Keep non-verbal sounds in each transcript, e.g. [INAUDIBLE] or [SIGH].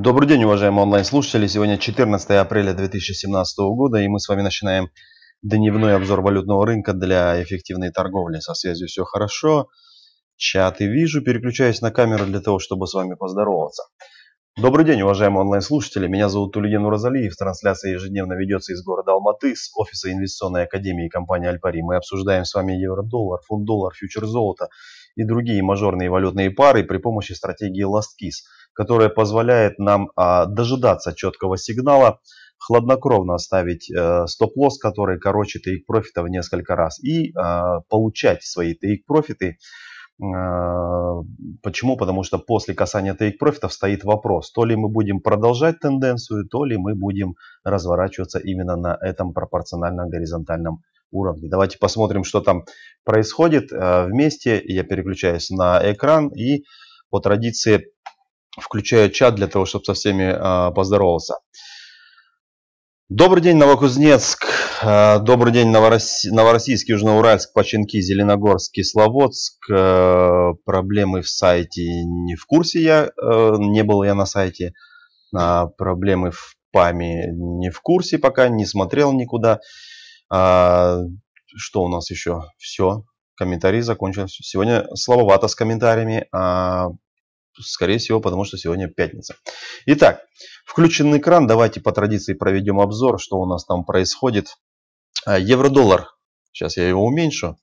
Добрый день, уважаемые онлайн-слушатели. Сегодня 14 апреля 2017 года, и мы с вами начинаем дневной обзор валютного рынка для эффективной торговли. Со связью все хорошо. Чаты вижу, переключаюсь на камеру для того, чтобы с вами поздороваться. Добрый день, уважаемые онлайн-слушатели. Меня зовут Тульген Уразалиев. Трансляция ежедневно ведется из города Алматы, с офиса инвестиционной академии компании Альпари. Мы обсуждаем с вами евро-доллар, фунт-доллар, фьючер золото – и другие мажорные валютные пары при помощи стратегии Last Kiss, которая позволяет нам а, дожидаться четкого сигнала, хладнокровно ставить э, стоп-лосс, который короче тейк-профита в несколько раз, и а, получать свои тейк-профиты. А, почему? Потому что после касания тейк-профитов стоит вопрос, то ли мы будем продолжать тенденцию, то ли мы будем разворачиваться именно на этом пропорционально горизонтальном уровне уровне. Давайте посмотрим, что там происходит э, вместе. Я переключаюсь на экран и по традиции включаю чат для того, чтобы со всеми э, поздоровался. Добрый день, Новокузнецк. Э, добрый день, Новороссийск, Новороссийск Южноуральск, Починки, Зеленогорск, Кисловодск. Проблемы в сайте не в курсе я, не был я на сайте. А, проблемы в ПАМе не в курсе пока, не смотрел никуда. А, что у нас еще? Все. Комментарии закончились. Сегодня слабовато с комментариями. А, скорее всего, потому что сегодня пятница. Итак, включен экран. Давайте по традиции проведем обзор, что у нас там происходит. А, евро-доллар. Сейчас я его уменьшу.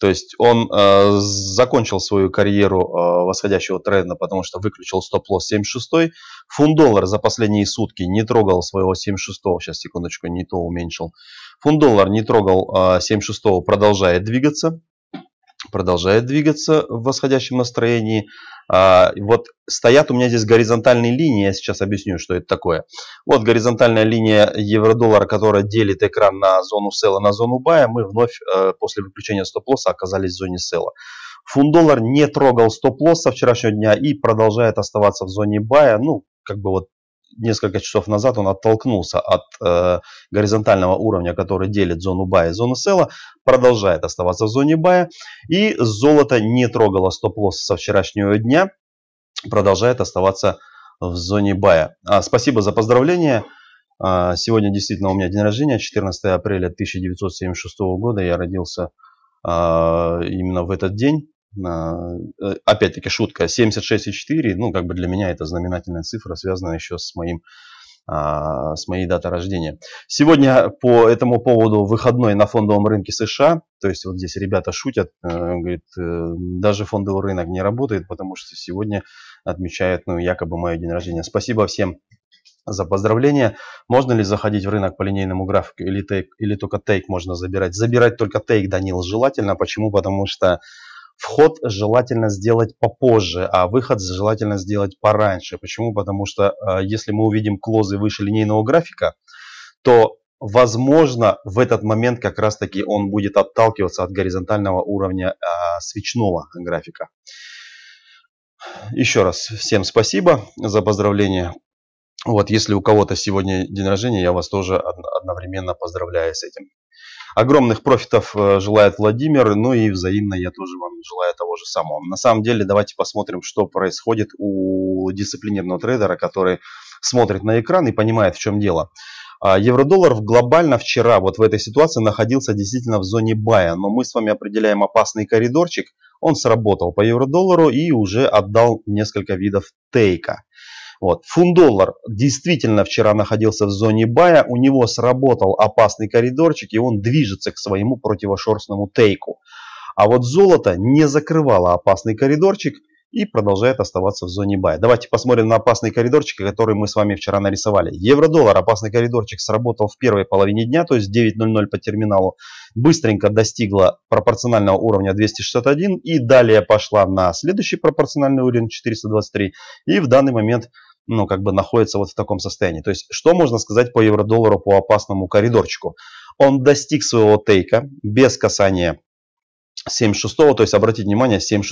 То есть он э, закончил свою карьеру э, восходящего тренда, потому что выключил стоп-лосс 76. Фунт-доллар за последние сутки не трогал своего 76. Сейчас, секундочку, не то уменьшил. Фунт-доллар не трогал э, 76, продолжает двигаться продолжает двигаться в восходящем настроении. А, вот стоят у меня здесь горизонтальные линии, я сейчас объясню, что это такое. Вот горизонтальная линия евро-доллара, которая делит экран на зону села, на зону бая. Мы вновь э, после выключения стоп-лосса оказались в зоне села. Фунт-доллар не трогал стоп-лосс вчерашнего дня и продолжает оставаться в зоне бая. Ну, как бы вот несколько часов назад он оттолкнулся от э, горизонтального уровня, который делит зону бая и зону селла, продолжает оставаться в зоне бая. И золото не трогало стоп-лосс со вчерашнего дня, продолжает оставаться в зоне бая. А, спасибо за поздравления. А, сегодня действительно у меня день рождения, 14 апреля 1976 года. Я родился а, именно в этот день. Э, опять-таки шутка, 76,4, ну как бы для меня это знаменательная цифра, связанная еще с моим а, с моей датой рождения. Сегодня по этому поводу выходной на фондовом рынке США. То есть вот здесь ребята шутят, э, говорит, э, даже фондовый рынок не работает, потому что сегодня отмечают ну, якобы мое день рождения. Спасибо всем за поздравления. Можно ли заходить в рынок по линейному графику или, тейк, или только тейк можно забирать? Забирать только тейк, Данил, желательно. Почему? Потому что Вход желательно сделать попозже, а выход желательно сделать пораньше. Почему? Потому что э, если мы увидим клозы выше линейного графика, то возможно в этот момент как раз таки он будет отталкиваться от горизонтального уровня а, свечного графика. Еще раз всем спасибо за поздравления. Вот, если у кого-то сегодня день рождения, я вас тоже одновременно поздравляю с этим. Огромных профитов э, желает Владимир, ну и взаимно я тоже вам желаю того же самого. На самом деле давайте посмотрим, что происходит у дисциплинированного трейдера, который смотрит на экран и понимает, в чем дело. А, евро-доллар глобально вчера вот в этой ситуации находился действительно в зоне бая, но мы с вами определяем опасный коридорчик. Он сработал по евро-доллару и уже отдал несколько видов тейка. Вот. Фунт-доллар действительно вчера находился в зоне бая, у него сработал опасный коридорчик, и он движется к своему противошерстному тейку. А вот золото не закрывало опасный коридорчик и продолжает оставаться в зоне бая. Давайте посмотрим на опасный коридорчик, который мы с вами вчера нарисовали. Евро-доллар, опасный коридорчик сработал в первой половине дня, то есть 9.00 по терминалу, быстренько достигла пропорционального уровня 261 и далее пошла на следующий пропорциональный уровень 423 и в данный момент ну, как бы находится вот в таком состоянии. То есть, что можно сказать по евро-доллару по опасному коридорчику? Он достиг своего тейка без касания 7.6, то есть обратите внимание, 7.6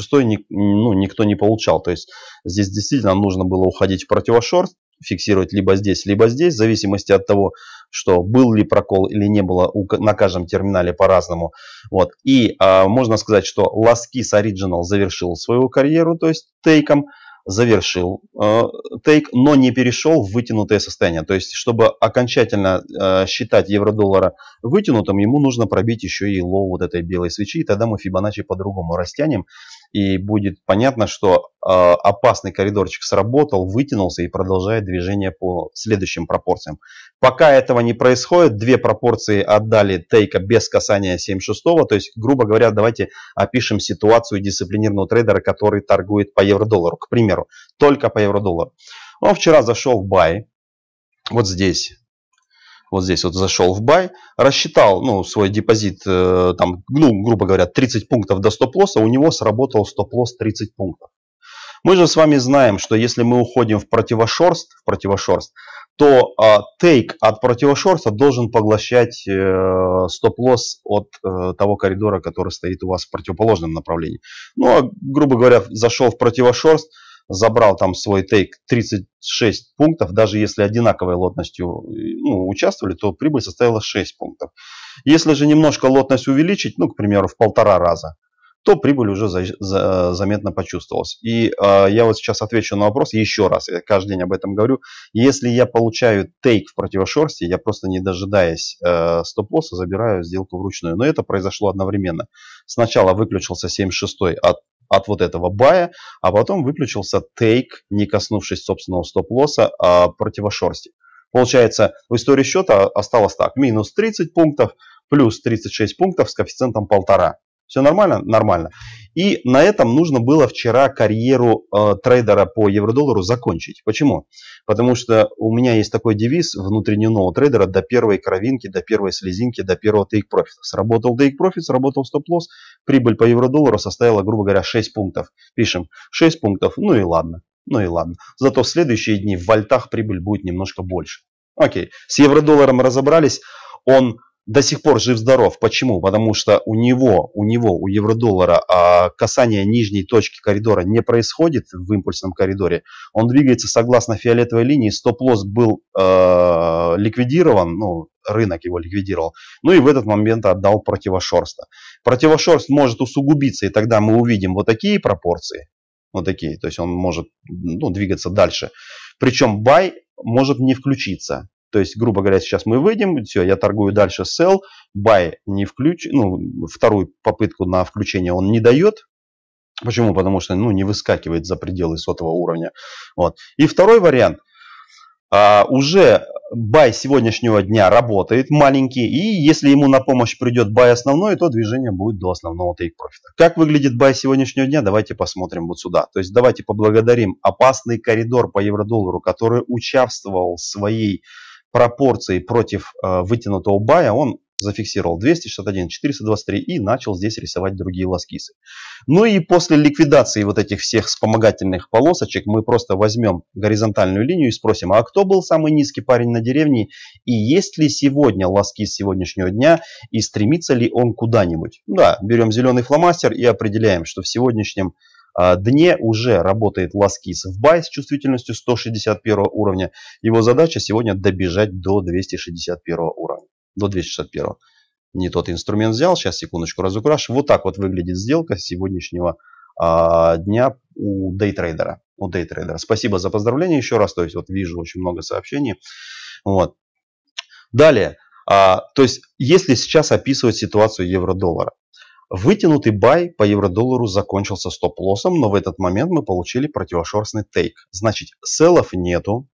ну, никто не получал. То есть здесь действительно нужно было уходить в противошорт, фиксировать либо здесь, либо здесь, в зависимости от того, что был ли прокол или не было на каждом терминале по-разному. Вот. И а, можно сказать, что Ласкис Original завершил свою карьеру, то есть тейком завершил тейк, э, но не перешел в вытянутое состояние. То есть, чтобы окончательно э, считать евро-доллара вытянутым, ему нужно пробить еще и лоу вот этой белой свечи, и тогда мы Фибоначчи по-другому растянем и будет понятно, что э, опасный коридорчик сработал, вытянулся и продолжает движение по следующим пропорциям. Пока этого не происходит, две пропорции отдали тейка без касания 7.6, то есть, грубо говоря, давайте опишем ситуацию дисциплинированного трейдера, который торгует по евро-доллару, к примеру, только по евро-доллару. Он вчера зашел в бай, вот здесь, вот здесь вот зашел в бай, рассчитал ну, свой депозит, э, там, ну, грубо говоря, 30 пунктов до стоп-лосса, у него сработал стоп-лосс 30 пунктов. Мы же с вами знаем, что если мы уходим в противошорст, в противошорст то э, тейк от противошорста должен поглощать э, стоп-лосс от э, того коридора, который стоит у вас в противоположном направлении. Ну, а, грубо говоря, зашел в противошорст – забрал там свой тейк 36 пунктов, даже если одинаковой лотностью э, ну, участвовали, то прибыль составила 6 пунктов. Если же немножко лотность увеличить, ну, к примеру, в полтора раза, то прибыль уже за, за, заметно почувствовалась. И э, я вот сейчас отвечу на вопрос еще раз, я каждый день об этом говорю. Если я получаю тейк в противошерсте, я просто не дожидаясь э, стоп-лосса, забираю сделку вручную. Но это произошло одновременно. Сначала выключился 7.6 от от вот этого бая, а потом выключился тейк, не коснувшись собственного стоп-лосса, а противошорсти. Получается, в истории счета осталось так, минус 30 пунктов, плюс 36 пунктов с коэффициентом полтора. Все нормально? Нормально. И на этом нужно было вчера карьеру э, трейдера по евро-доллару закончить. Почему? Потому что у меня есть такой девиз внутреннего трейдера до первой кровинки, до первой слезинки, до первого take profit. Сработал take profit, сработал стоп-лосс, прибыль по евро-доллару составила, грубо говоря, 6 пунктов. Пишем 6 пунктов, ну и ладно. Ну и ладно. Зато в следующие дни в вольтах прибыль будет немножко больше. Окей, с евро-долларом разобрались. Он до сих пор жив-здоров. Почему? Потому что у него, у него, у евро-доллара а, касание нижней точки коридора не происходит в импульсном коридоре. Он двигается согласно фиолетовой линии. Стоп-лосс был э, ликвидирован, ну, рынок его ликвидировал. Ну и в этот момент отдал противошорста. Противошорст может усугубиться, и тогда мы увидим вот такие пропорции. Вот такие. То есть он может ну, двигаться дальше. Причем бай может не включиться. То есть, грубо говоря, сейчас мы выйдем, все, я торгую дальше sell, buy не включ, ну, вторую попытку на включение он не дает. Почему? Потому что, ну, не выскакивает за пределы сотого уровня. Вот. И второй вариант. А, уже бай сегодняшнего дня работает маленький, и если ему на помощь придет бай основной, то движение будет до основного тейк-профита. Как выглядит бай сегодняшнего дня, давайте посмотрим вот сюда. То есть давайте поблагодарим опасный коридор по евро-доллару, который участвовал в своей пропорции против э, вытянутого бая он зафиксировал 261, 423 и начал здесь рисовать другие лоскисы. Ну и после ликвидации вот этих всех вспомогательных полосочек мы просто возьмем горизонтальную линию и спросим, а кто был самый низкий парень на деревне и есть ли сегодня лоскис сегодняшнего дня и стремится ли он куда-нибудь. Да, берем зеленый фломастер и определяем, что в сегодняшнем а, дне уже работает ласкис в бай с чувствительностью 161 уровня. Его задача сегодня добежать до 261 уровня. До 261. Не тот инструмент взял. Сейчас секундочку разукрашу. Вот так вот выглядит сделка сегодняшнего а, дня у дейтрейдера. У дейтрейдера. Спасибо за поздравление еще раз. То есть вот вижу очень много сообщений. Вот. Далее. А, то есть, если сейчас описывать ситуацию евро-доллара, Вытянутый бай по евро-доллару закончился стоп-лоссом, но в этот момент мы получили противошорстный тейк. Значит, селлов нету,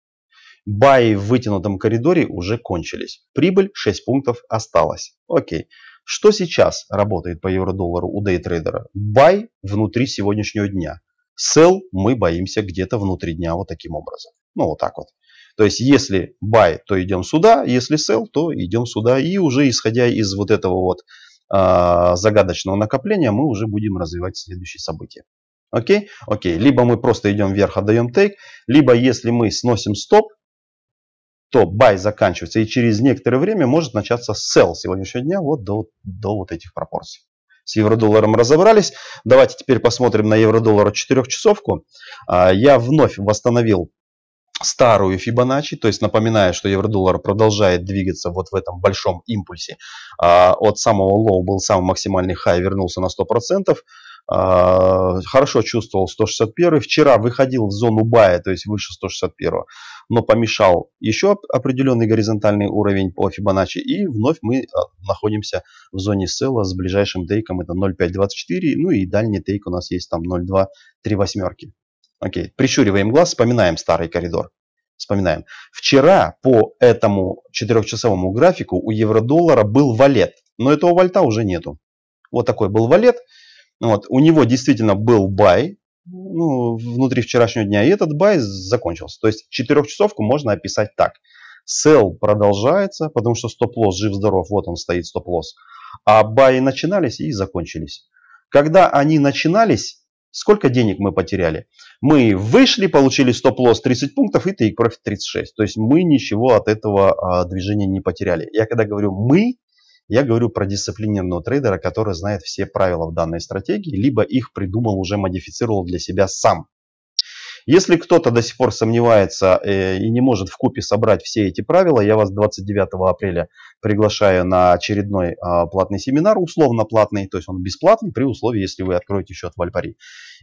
баи в вытянутом коридоре уже кончились. Прибыль 6 пунктов осталась. Окей. Что сейчас работает по евро-доллару у дейтрейдера? Бай внутри сегодняшнего дня. Sell мы боимся где-то внутри дня вот таким образом. Ну вот так вот. То есть если buy, то идем сюда, если sell, то идем сюда. И уже исходя из вот этого вот а, загадочного накопления мы уже будем развивать следующие события. Окей? Окей. Либо мы просто идем вверх, отдаем тейк, либо если мы сносим стоп, то buy заканчивается и через некоторое время может начаться sell сегодняшнего дня вот до, до вот этих пропорций. С евро-долларом разобрались. Давайте теперь посмотрим на евро-доллар 4 часовку. А, я вновь восстановил старую Фибоначчи, то есть напоминаю, что евро-доллар продолжает двигаться вот в этом большом импульсе. А, от самого лоу был самый максимальный хай, вернулся на 100%. А, хорошо чувствовал 161. Вчера выходил в зону бая, то есть выше 161. Но помешал еще определенный горизонтальный уровень по Фибоначчи. И вновь мы а, находимся в зоне села с ближайшим тейком. Это 0,524. Ну и дальний тейк у нас есть там 0,2, 3 восьмерки. Окей. Прищуриваем глаз, вспоминаем старый коридор. Вспоминаем. Вчера по этому четырехчасовому графику у евро-доллара был валет. Но этого вальта уже нету. Вот такой был валет. Вот. У него действительно был бай ну, внутри вчерашнего дня. И этот бай закончился. То есть четырехчасовку можно описать так. Sell продолжается, потому что стоп-лосс жив-здоров. Вот он стоит стоп-лосс. А баи начинались и закончились. Когда они начинались, Сколько денег мы потеряли? Мы вышли, получили стоп-лосс 30 пунктов и take profit 36. То есть мы ничего от этого а, движения не потеряли. Я когда говорю «мы», я говорю про дисциплинированного трейдера, который знает все правила в данной стратегии, либо их придумал, уже модифицировал для себя сам. Если кто-то до сих пор сомневается э, и не может в купе собрать все эти правила, я вас 29 апреля приглашаю на очередной а, платный семинар, условно платный, то есть он бесплатный при условии, если вы откроете счет в Альпари.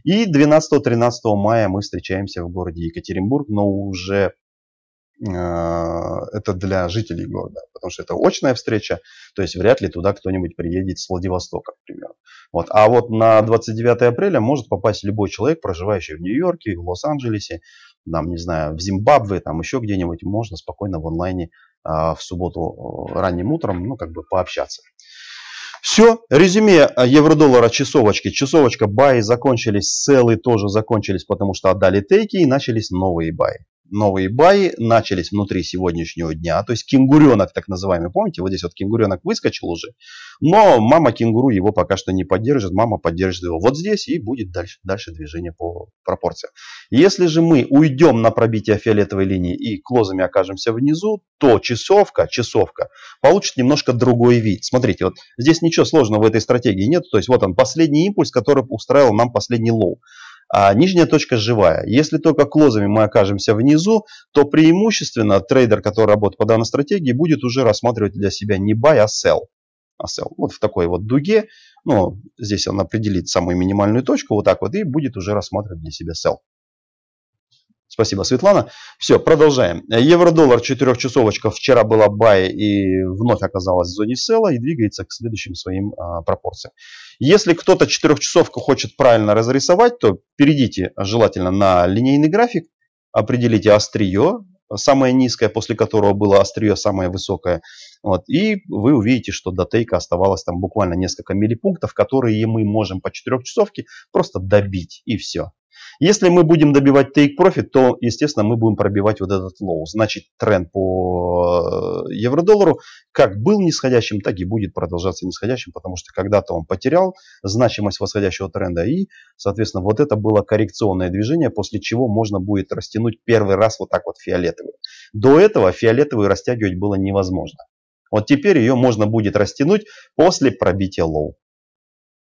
И 12-13 мая мы встречаемся в городе Екатеринбург, но уже Э, это для жителей города, потому что это очная встреча, то есть вряд ли туда кто-нибудь приедет с Владивостока, например. Вот. А вот на 29 апреля может попасть любой человек, проживающий в Нью-Йорке, в Лос-Анджелесе, там, не знаю, в Зимбабве, там еще где-нибудь, можно спокойно в онлайне а, в субботу э, ранним утром, ну, как бы пообщаться. Все, резюме э, евро-доллара часовочки. Часовочка баи закончились, целые тоже закончились, потому что отдали тейки и начались новые баи новые баи начались внутри сегодняшнего дня. То есть кенгуренок так называемый, помните, вот здесь вот кенгуренок выскочил уже. Но мама кенгуру его пока что не поддержит, мама поддержит его вот здесь и будет дальше, дальше движение по пропорциям. Если же мы уйдем на пробитие фиолетовой линии и клозами окажемся внизу, то часовка, часовка получит немножко другой вид. Смотрите, вот здесь ничего сложного в этой стратегии нет. То есть вот он последний импульс, который устраивал нам последний лоу а нижняя точка живая. Если только клозами мы окажемся внизу, то преимущественно трейдер, который работает по данной стратегии, будет уже рассматривать для себя не buy, а sell. А sell. Вот в такой вот дуге, ну, здесь он определит самую минимальную точку, вот так вот, и будет уже рассматривать для себя sell. Спасибо, Светлана. Все, продолжаем. Евро-доллар четырехчасовочка вчера была бай и вновь оказалась в зоне села и двигается к следующим своим а, пропорциям. Если кто-то четырехчасовку хочет правильно разрисовать, то перейдите желательно на линейный график, определите острие, самое низкое, после которого было острие, самое высокое. Вот, и вы увидите, что до тейка оставалось там буквально несколько миллипунктов, которые мы можем по четырехчасовке просто добить и все. Если мы будем добивать take profit, то, естественно, мы будем пробивать вот этот лоу. Значит, тренд по э, евро-доллару как был нисходящим, так и будет продолжаться нисходящим, потому что когда-то он потерял значимость восходящего тренда. И, соответственно, вот это было коррекционное движение, после чего можно будет растянуть первый раз вот так вот фиолетовый. До этого фиолетовую растягивать было невозможно. Вот теперь ее можно будет растянуть после пробития лоу.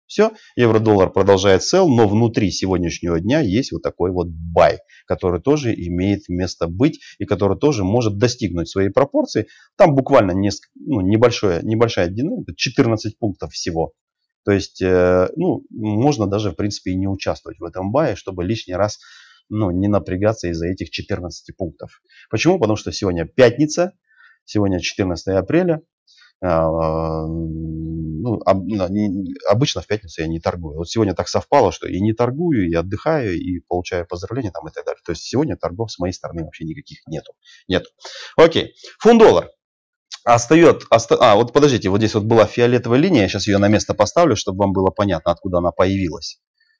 Все, евро-доллар продолжает сел, но внутри сегодняшнего дня есть вот такой вот бай, который тоже имеет место быть и который тоже может достигнуть своей пропорции. Там буквально неск... ну, небольшое, небольшая динамика, 14 пунктов всего. То есть, э, ну, можно даже, в принципе, и не участвовать в этом бае, чтобы лишний раз ну, не напрягаться из-за этих 14 пунктов. Почему? Потому что сегодня пятница, сегодня 14 апреля, а, ну, ну обычно в пятницу я не торгую. Вот сегодня так совпало, что и не торгую, и отдыхаю, и получаю поздравления там и так далее. То есть сегодня торгов с моей стороны вообще никаких нету. Нету. Окей. Фунт-доллар. Остает, оста... а, вот подождите, вот здесь вот была фиолетовая линия, я сейчас ее на место поставлю, чтобы вам было понятно, откуда она появилась.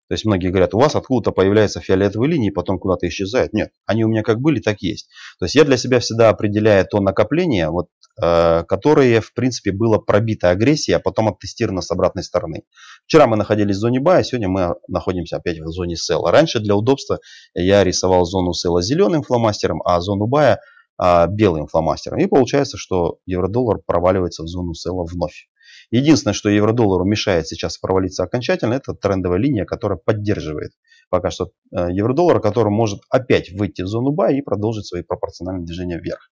То есть многие говорят, у вас откуда-то появляются фиолетовые линии, потом куда-то исчезают. Нет, они у меня как были, так есть. То есть я для себя всегда определяю то накопление, вот Э, которые, в принципе, было пробита агрессия, а потом оттестировано с обратной стороны. Вчера мы находились в зоне бая, а сегодня мы находимся опять в зоне села. Раньше для удобства я рисовал зону села зеленым фломастером, а зону бая а, белым фломастером. И получается, что евро-доллар проваливается в зону села вновь. Единственное, что евро-доллару мешает сейчас провалиться окончательно, это трендовая линия, которая поддерживает пока что э, евро-доллар, который может опять выйти в зону бая и продолжить свои пропорциональные движения вверх.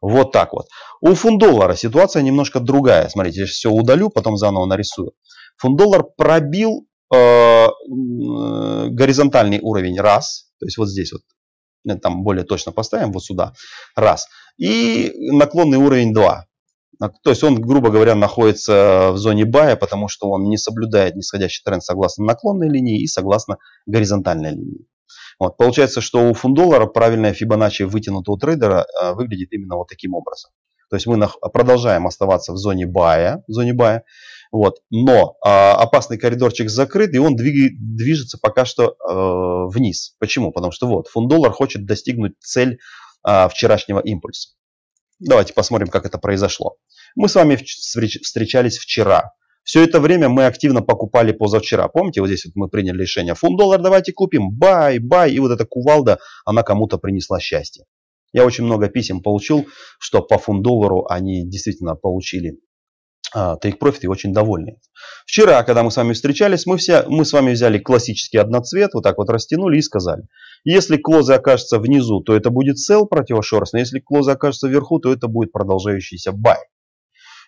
Вот так вот. У фунт-доллара ситуация немножко другая. Смотрите, я сейчас все удалю, потом заново нарисую. Фунт-доллар пробил э, горизонтальный уровень раз. То есть вот здесь вот. Э, там более точно поставим, вот сюда. Раз. И наклонный уровень 2. То есть он, грубо говоря, находится в зоне бая, потому что он не соблюдает нисходящий тренд согласно наклонной линии и согласно горизонтальной линии. Вот, получается, что у доллара правильная Фибоначчи вытянутого трейдера а, выглядит именно вот таким образом. То есть мы продолжаем оставаться в зоне бая, в зоне бая вот, но э, опасный коридорчик закрыт, и он двиг, движется пока что э, вниз. Почему? Потому что вот, доллар хочет достигнуть цель э, вчерашнего импульса. Давайте посмотрим, как это произошло. Мы с вами встречались вчера. Все это время мы активно покупали позавчера. Помните, вот здесь вот мы приняли решение, фунт доллар давайте купим, бай, бай. И вот эта кувалда, она кому-то принесла счастье. Я очень много писем получил, что по фунт доллару они действительно получили тейк-профит а, и очень довольны. Вчера, когда мы с вами встречались, мы, все, мы с вами взяли классический одноцвет, вот так вот растянули и сказали, если клозы окажется внизу, то это будет sell противошерстный, если клозы окажется вверху, то это будет продолжающийся бай.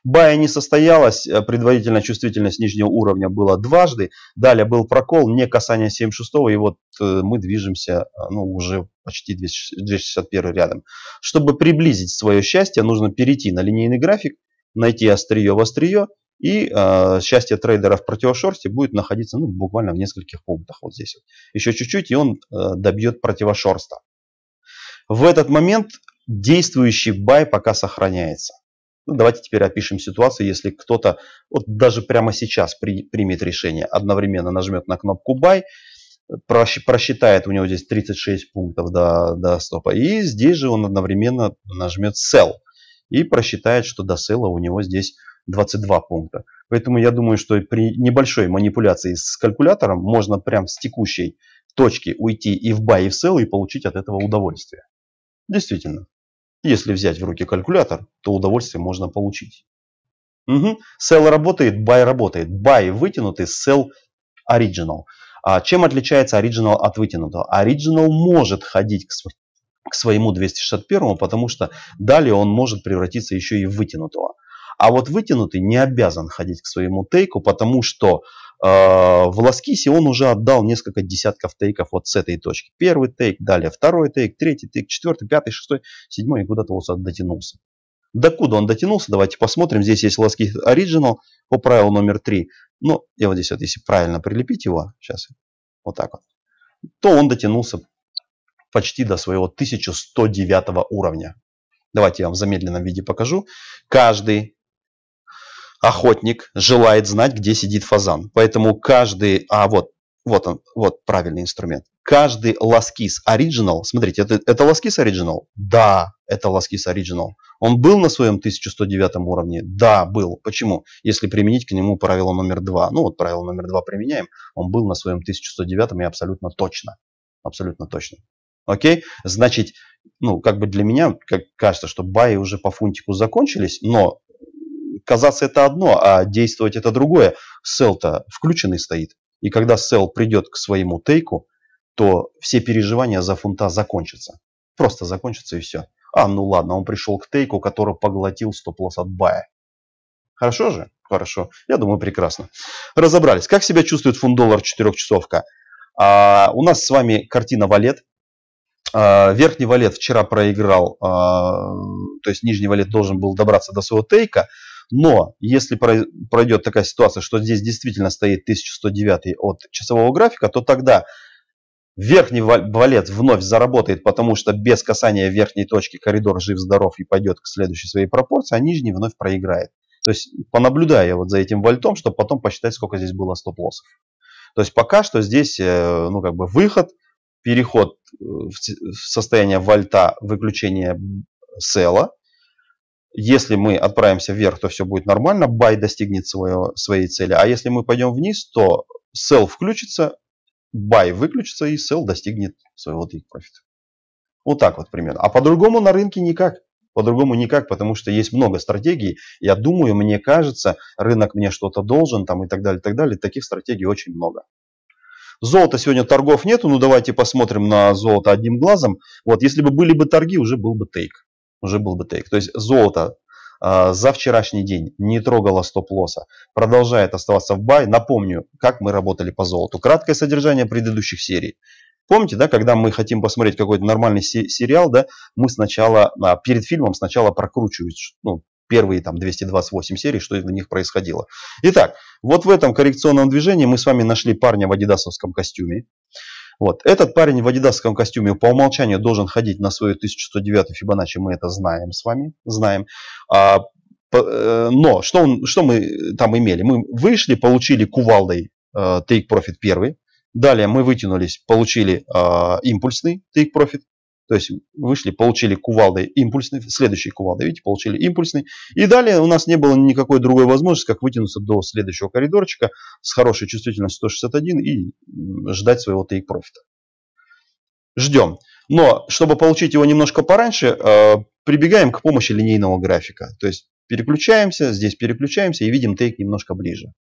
Бая не состоялась, э, предварительная чувствительность нижнего уровня была дважды, далее был прокол, не касание 7.6, и вот э, мы движемся э, ну, уже почти 261 рядом. Чтобы приблизить свое счастье, нужно перейти на линейный график, найти острие в острие, и э, счастье трейдера в противошорте будет находиться ну, буквально в нескольких пунктах вот здесь. Вот. Еще чуть-чуть, и он э, добьет противошорста. В этот момент действующий бай пока сохраняется. Ну, давайте теперь опишем ситуацию, если кто-то вот даже прямо сейчас при, примет решение, одновременно нажмет на кнопку Buy, просчитает, у него здесь 36 пунктов до, до стопа, и здесь же он одновременно нажмет Sell и просчитает, что до Sell у него здесь 22 пункта. Поэтому я думаю, что при небольшой манипуляции с калькулятором можно прям с текущей точки уйти и в buy, и в sell, и получить от этого удовольствие. Действительно. Если взять в руки калькулятор, то удовольствие можно получить. Угу. Sell работает, buy работает. Buy вытянутый, sell original. А чем отличается оригинал от вытянутого? Оригинал может ходить к, св к своему 261, потому что далее он может превратиться еще и в вытянутого. А вот вытянутый не обязан ходить к своему тейку, потому что а, в Ласкисе он уже отдал несколько десятков тейков вот с этой точки. Первый тейк, далее второй тейк, третий тейк, четвертый, пятый, шестой, седьмой и куда-то вот дотянулся. До куда он дотянулся, давайте посмотрим. Здесь есть Ласкис оригинал по правилу номер 3. Ну, я вот здесь вот, если правильно прилепить его, сейчас вот так вот, то он дотянулся почти до своего 1109 уровня. Давайте я вам в замедленном виде покажу. Каждый охотник желает знать, где сидит фазан. Поэтому каждый... А, вот, вот он, вот правильный инструмент. Каждый ласкис оригинал, смотрите, это, это ласкис оригинал? Да, это ласкис оригинал. Он был на своем 1109 уровне? Да, был. Почему? Если применить к нему правило номер 2. Ну вот правило номер 2 применяем. Он был на своем 1109 и абсолютно точно. Абсолютно точно. Окей? Значит, ну, как бы для меня как кажется, что баи уже по фунтику закончились, но казаться это одно, а действовать это другое. Сел-то включенный стоит. И когда сел придет к своему тейку, то все переживания за фунта закончатся. Просто закончатся и все. А, ну ладно, он пришел к тейку, который поглотил стоп-лосс от бая. Хорошо же? Хорошо. Я думаю, прекрасно. Разобрались. Как себя чувствует фунт-доллар четырехчасовка? А, у нас с вами картина валет. А, верхний валет вчера проиграл, а, то есть нижний валет должен был добраться до своего тейка. Но если пройдет такая ситуация, что здесь действительно стоит 1109 от часового графика, то тогда верхний валет вновь заработает, потому что без касания верхней точки коридор жив-здоров и пойдет к следующей своей пропорции, а нижний вновь проиграет. То есть понаблюдая вот за этим вольтом, чтобы потом посчитать, сколько здесь было стоп-лоссов. То есть пока что здесь э, ну, как бы выход, переход э, в состояние вольта, выключение села – если мы отправимся вверх, то все будет нормально, buy достигнет своего, своей цели. А если мы пойдем вниз, то sell включится, buy выключится и sell достигнет своего take profit. Вот так вот примерно. А по-другому на рынке никак. По-другому никак, потому что есть много стратегий. Я думаю, мне кажется, рынок мне что-то должен там и так далее, и так далее. Таких стратегий очень много. Золота сегодня торгов нету, ну давайте посмотрим на золото одним глазом. Вот, если бы были бы торги, уже был бы тейк уже был бы тейк. То есть золото а, за вчерашний день не трогало стоп-лосса, продолжает оставаться в бай. Напомню, как мы работали по золоту. Краткое содержание предыдущих серий. Помните, да, когда мы хотим посмотреть какой-то нормальный сериал, да, мы сначала, а, перед фильмом сначала прокручиваем ну, первые там 228 серий, что в них происходило. Итак, вот в этом коррекционном движении мы с вами нашли парня в адидасовском костюме. Вот. Этот парень в адидасском костюме по умолчанию должен ходить на свою 1109 Фибоначчи, мы это знаем с вами, знаем. А, по, э, но что, он, что мы там имели? Мы вышли, получили кувалдой э, Take Profit первый, Далее мы вытянулись, получили э, импульсный take profit. То есть вышли, получили кувалдой импульсный, следующий кувалдой, видите, получили импульсный. И далее у нас не было никакой другой возможности, как вытянуться до следующего коридорчика с хорошей чувствительностью 161 и ждать своего тейк-профита. Ждем. Но чтобы получить его немножко пораньше, э, прибегаем к помощи линейного графика. То есть переключаемся, здесь переключаемся и видим тейк немножко ближе.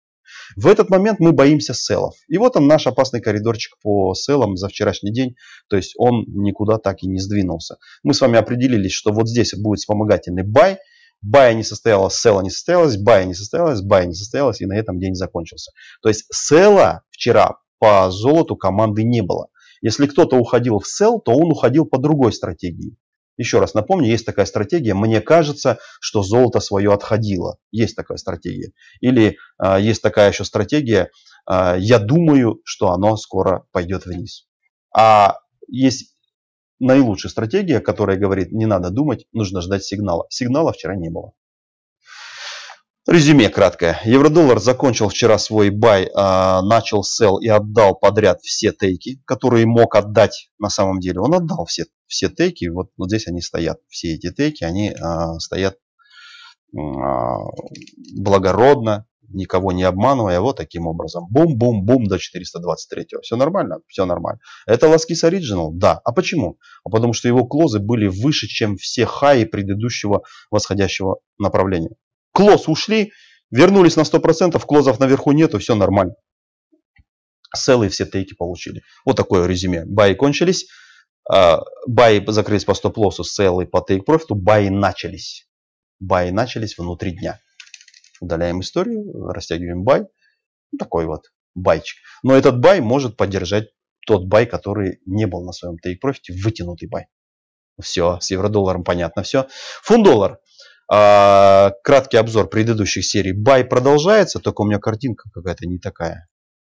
В этот момент мы боимся селов. И вот он наш опасный коридорчик по селам за вчерашний день. То есть он никуда так и не сдвинулся. Мы с вами определились, что вот здесь будет вспомогательный бай. Бая не состоялась, села не состоялась, бая не состоялась, бая не состоялась, и на этом день закончился. То есть села вчера по золоту команды не было. Если кто-то уходил в сел, то он уходил по другой стратегии. Еще раз напомню, есть такая стратегия. Мне кажется, что золото свое отходило. Есть такая стратегия. Или а, есть такая еще стратегия. А, я думаю, что оно скоро пойдет вниз. А есть наилучшая стратегия, которая говорит, не надо думать, нужно ждать сигнала. Сигнала вчера не было. Резюме краткое. Евро-доллар закончил вчера свой бай, а, начал сел и отдал подряд все тейки, которые мог отдать на самом деле. Он отдал все, все тейки, вот, вот здесь они стоят. Все эти тейки, они а, стоят а, благородно, никого не обманывая, вот таким образом. Бум-бум-бум до 423. Все нормально? Все нормально. Это Ласкис Original? Да. А почему? А потому что его клозы были выше, чем все хаи предыдущего восходящего направления. Клоз ушли, вернулись на 100%, клозов наверху нету, все нормально. целые все тейки получили. Вот такое резюме. Баи кончились, а, баи закрылись по стоп-лоссу, целый по тейк-профиту, баи начались. Баи начались внутри дня. Удаляем историю, растягиваем бай. Ну, такой вот байчик. Но этот бай может поддержать тот бай, который не был на своем тейк-профите, вытянутый бай. Все, с евро-долларом понятно все. Фунт-доллар. А, краткий обзор предыдущих серий. Бай продолжается, только у меня картинка какая-то не такая.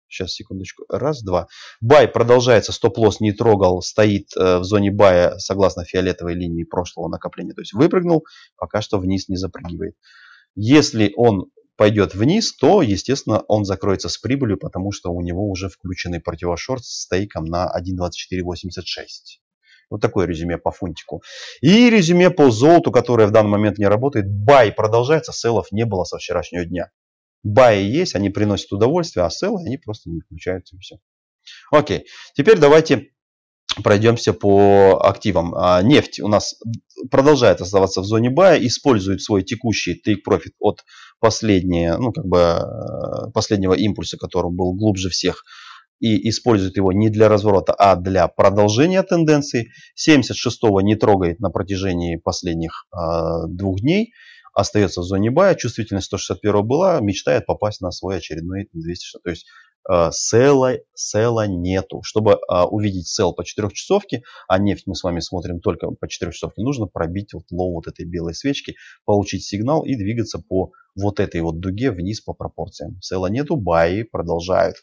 Сейчас, секундочку. Раз, два. Бай продолжается, стоп-лосс не трогал, стоит э, в зоне бая согласно фиолетовой линии прошлого накопления. То есть выпрыгнул, пока что вниз не запрыгивает. Если он пойдет вниз, то, естественно, он закроется с прибылью, потому что у него уже включенный противошорт с стейком на 1.2486. Вот такое резюме по фунтику. И резюме по золоту, которое в данный момент не работает. Бай продолжается, селов не было со вчерашнего дня. Баи есть, они приносят удовольствие, а селы они просто не включаются все. Окей, теперь давайте пройдемся по активам. А, нефть у нас продолжает оставаться в зоне бая, использует свой текущий take профит от последнего, ну, как бы, э, последнего импульса, который был глубже всех и использует его не для разворота, а для продолжения тенденции. 76-го не трогает на протяжении последних э, двух дней. Остается в зоне бая. Чувствительность 161 была. Мечтает попасть на свой очередной 260. То есть э, села, села нету. Чтобы э, увидеть сел по 4 часовке, а нефть мы с вами смотрим только по 4 часовке, нужно пробить вот лоу вот этой белой свечки, получить сигнал и двигаться по вот этой вот дуге вниз по пропорциям. Села нету, баи продолжают.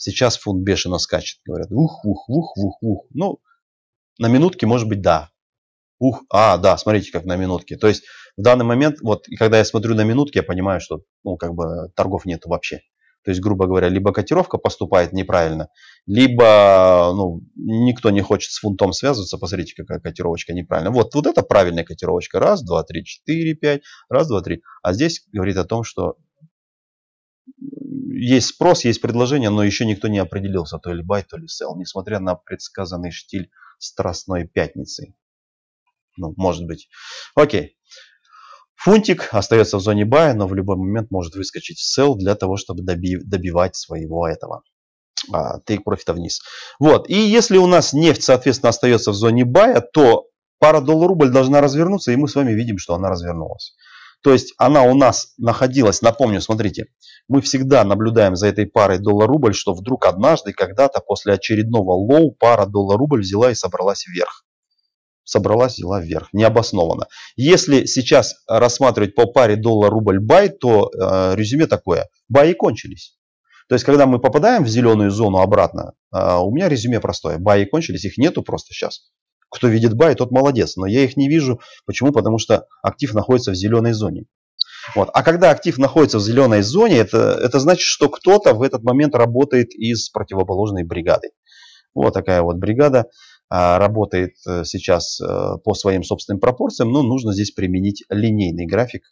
Сейчас фунт бешено скачет. Говорят, ух, ух, ух, ух, ух. Ну, на минутке, может быть, да. Ух, а, да, смотрите, как на минутке. То есть в данный момент, вот, и когда я смотрю на минутки, я понимаю, что, ну, как бы торгов нет вообще. То есть, грубо говоря, либо котировка поступает неправильно, либо ну, никто не хочет с фунтом связываться. Посмотрите, какая котировочка неправильная. Вот, вот это правильная котировочка. Раз, два, три, четыре, пять. Раз, два, три. А здесь говорит о том, что есть спрос, есть предложение, но еще никто не определился, то ли buy, то ли sell, несмотря на предсказанный штиль Страстной Пятницы. Ну, может быть. Окей. Фунтик остается в зоне бая, но в любой момент может выскочить в sell для того, чтобы добивать своего этого а, тейк профита вниз. Вот. И если у нас нефть, соответственно, остается в зоне бая, то пара доллар-рубль должна развернуться, и мы с вами видим, что она развернулась. То есть она у нас находилась, напомню, смотрите, мы всегда наблюдаем за этой парой доллар-рубль, что вдруг однажды, когда-то после очередного лоу, пара доллар-рубль взяла и собралась вверх. Собралась, взяла вверх, необоснованно. Если сейчас рассматривать по паре доллар-рубль бай, то э, резюме такое, баи кончились. То есть, когда мы попадаем в зеленую зону обратно, э, у меня резюме простое, баи кончились, их нету просто сейчас кто видит бай, тот молодец. Но я их не вижу. Почему? Потому что актив находится в зеленой зоне. Вот. А когда актив находится в зеленой зоне, это, это значит, что кто-то в этот момент работает из противоположной бригады. Вот такая вот бригада а, работает э, сейчас а, по своим собственным пропорциям, но нужно здесь применить линейный график,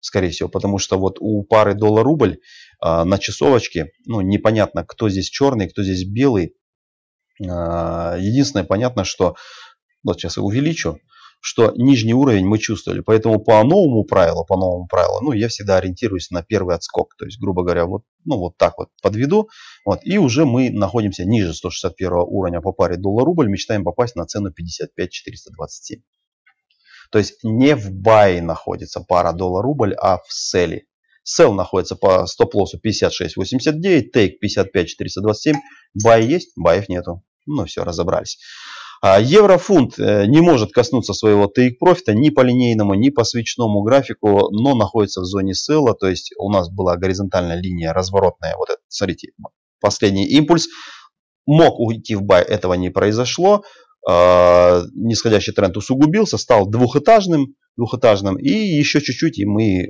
скорее всего, потому что вот у пары доллар-рубль а, на часовочке, ну, непонятно, кто здесь черный, кто здесь белый, а, единственное, понятно, что, вот сейчас я увеличу, что нижний уровень мы чувствовали. Поэтому по новому правилу, по новому правилу, ну, я всегда ориентируюсь на первый отскок. То есть, грубо говоря, вот, ну, вот так вот подведу. Вот, и уже мы находимся ниже 161 уровня по паре доллар-рубль. Мечтаем попасть на цену 55 427. То есть не в бае находится пара доллар-рубль, а в селе. Sell находится по стоп-лоссу 56.89, Take 55.427. Buy есть, баев нету. Ну все, разобрались. А, Еврофунт э, не может коснуться своего тейк профита ни по линейному, ни по свечному графику, но находится в зоне селла, то есть у нас была горизонтальная линия разворотная, вот это, смотрите, последний импульс, мог уйти в бай, этого не произошло, а, нисходящий тренд усугубился, стал двухэтажным, двухэтажным и еще чуть-чуть и мы э,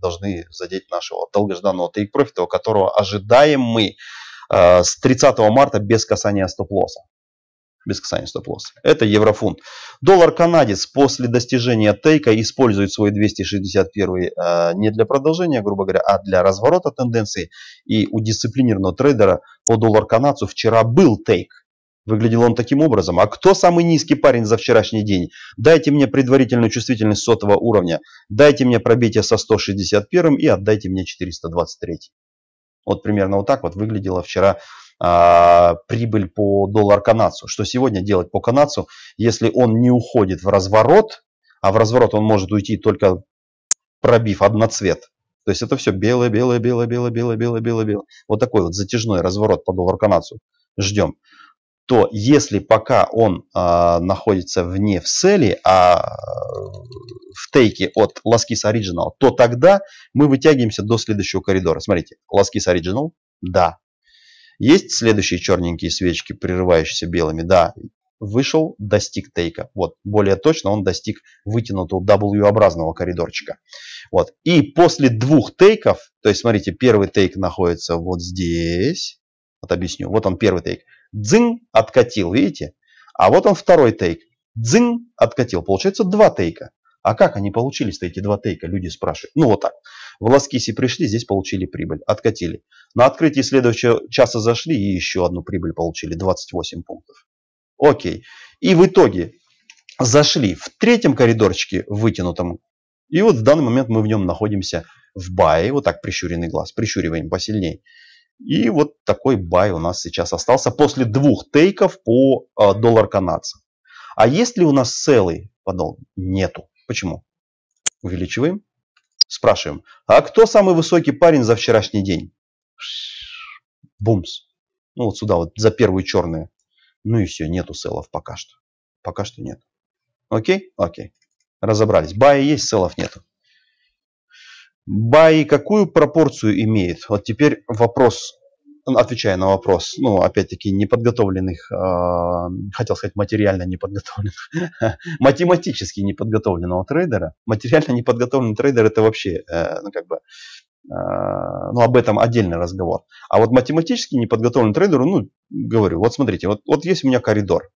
должны задеть нашего долгожданного тейк-профита, которого ожидаем мы э, с 30 марта без касания стоп-лосса. Без касания стоп-лосса. Это еврофунт. Доллар канадец после достижения тейка использует свой 261 э, не для продолжения, грубо говоря, а для разворота тенденции. И у дисциплинированного трейдера по доллар канадцу вчера был тейк. Выглядел он таким образом. А кто самый низкий парень за вчерашний день? Дайте мне предварительную чувствительность сотого уровня. Дайте мне пробитие со 161 и отдайте мне 423. Вот примерно вот так вот выглядела вчера а, прибыль по доллар канадцу. Что сегодня делать по канадцу, если он не уходит в разворот, а в разворот он может уйти только пробив одноцвет. То есть это все белое, белое, белое, белое, белое, белое, белое, белое. Вот такой вот затяжной разворот по доллар канадцу. Ждем то если пока он э, находится вне в селе, а в тейке от Laskis Original, то тогда мы вытягиваемся до следующего коридора. Смотрите, Laskis Original, да. Есть следующие черненькие свечки, прерывающиеся белыми, да. Вышел, достиг тейка. Вот, более точно он достиг вытянутого W-образного коридорчика. Вот. И после двух тейков, то есть, смотрите, первый тейк находится вот здесь. Вот объясню. Вот он первый тейк дзынь, откатил, видите? А вот он второй тейк, дзынь, откатил. Получается два тейка. А как они получились-то, эти два тейка, люди спрашивают. Ну вот так. В Ласкисе пришли, здесь получили прибыль, откатили. На открытии следующего часа зашли и еще одну прибыль получили, 28 пунктов. Окей. И в итоге зашли в третьем коридорчике вытянутом. И вот в данный момент мы в нем находимся в бае. Вот так прищуренный глаз. Прищуриваем посильнее. И вот такой бай у нас сейчас остался после двух тейков по а, доллар канадца. А есть ли у нас целый по доллару? Нету. Почему? Увеличиваем. Спрашиваем. А кто самый высокий парень за вчерашний день? Бумс. Ну вот сюда вот за первую черную. Ну и все, нету селов пока что. Пока что нет. Окей? Окей. Разобрались. Бая есть, селов нету. Бай какую пропорцию имеет? Вот теперь вопрос, отвечая на вопрос, ну, опять-таки, неподготовленных, э, хотел сказать, материально неподготовленных, [LAUGHS] математически неподготовленного трейдера. Материально неподготовленный трейдер – это вообще, э, ну, как бы, э, ну, об этом отдельный разговор. А вот математически неподготовленный трейдеру, ну, говорю, вот смотрите, вот, вот есть у меня коридор.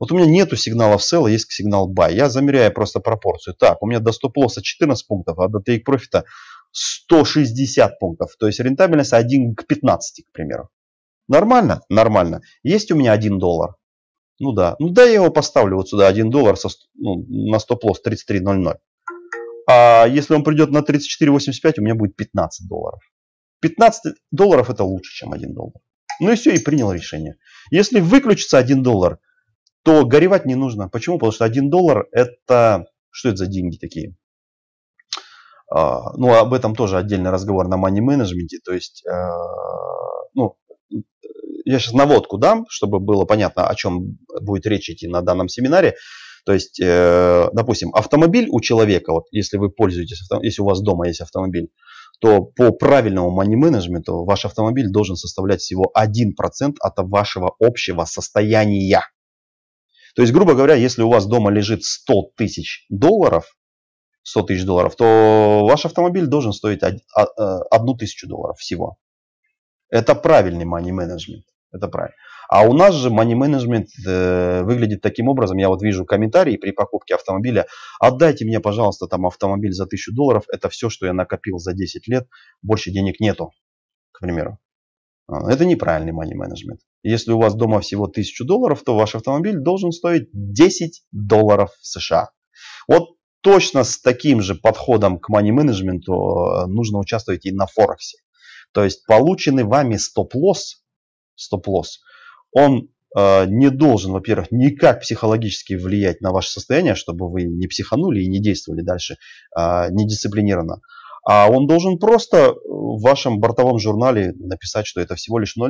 Вот у меня нету сигнала в sell, а есть сигнал buy. Я замеряю просто пропорцию. Так, у меня до стоп-лосса 14 пунктов, а до take профита 160 пунктов. То есть рентабельность 1 к 15, к примеру. Нормально? Нормально. Есть у меня 1 доллар. Ну да. Ну да, я его поставлю вот сюда, 1 доллар со, ну, на стоп-лосс 33.00. А если он придет на 34.85, у меня будет 15 долларов. 15 долларов это лучше, чем 1 доллар. Ну и все, и принял решение. Если выключится 1 доллар, то горевать не нужно. Почему? Потому что 1 доллар это... Что это за деньги такие? А, ну, об этом тоже отдельный разговор на money management. То есть, э, ну, я сейчас наводку дам, чтобы было понятно, о чем будет речь идти на данном семинаре. То есть, э, допустим, автомобиль у человека, вот если вы пользуетесь, если у вас дома есть автомобиль, то по правильному мани-менеджменту ваш автомобиль должен составлять всего 1% от вашего общего состояния. То есть, грубо говоря, если у вас дома лежит 100 тысяч долларов, 100 тысяч долларов, то ваш автомобиль должен стоить а, э, одну тысячу долларов всего. Это правильный money management. Это правильно. А у нас же money management э, выглядит таким образом. Я вот вижу комментарии при покупке автомобиля. Отдайте мне, пожалуйста, там автомобиль за тысячу долларов. Это все, что я накопил за 10 лет. Больше денег нету, к примеру. А, это неправильный money management. Если у вас дома всего 1000 долларов, то ваш автомобиль должен стоить 10 долларов США. Вот точно с таким же подходом к money management э, нужно участвовать и на Форексе. То есть полученный вами стоп-лосс, стоп-лосс, он э, не должен, во-первых, никак психологически влиять на ваше состояние, чтобы вы не психанули и не действовали дальше э, недисциплинированно. А он должен просто э, в вашем бортовом журнале написать, что это всего лишь 0,01%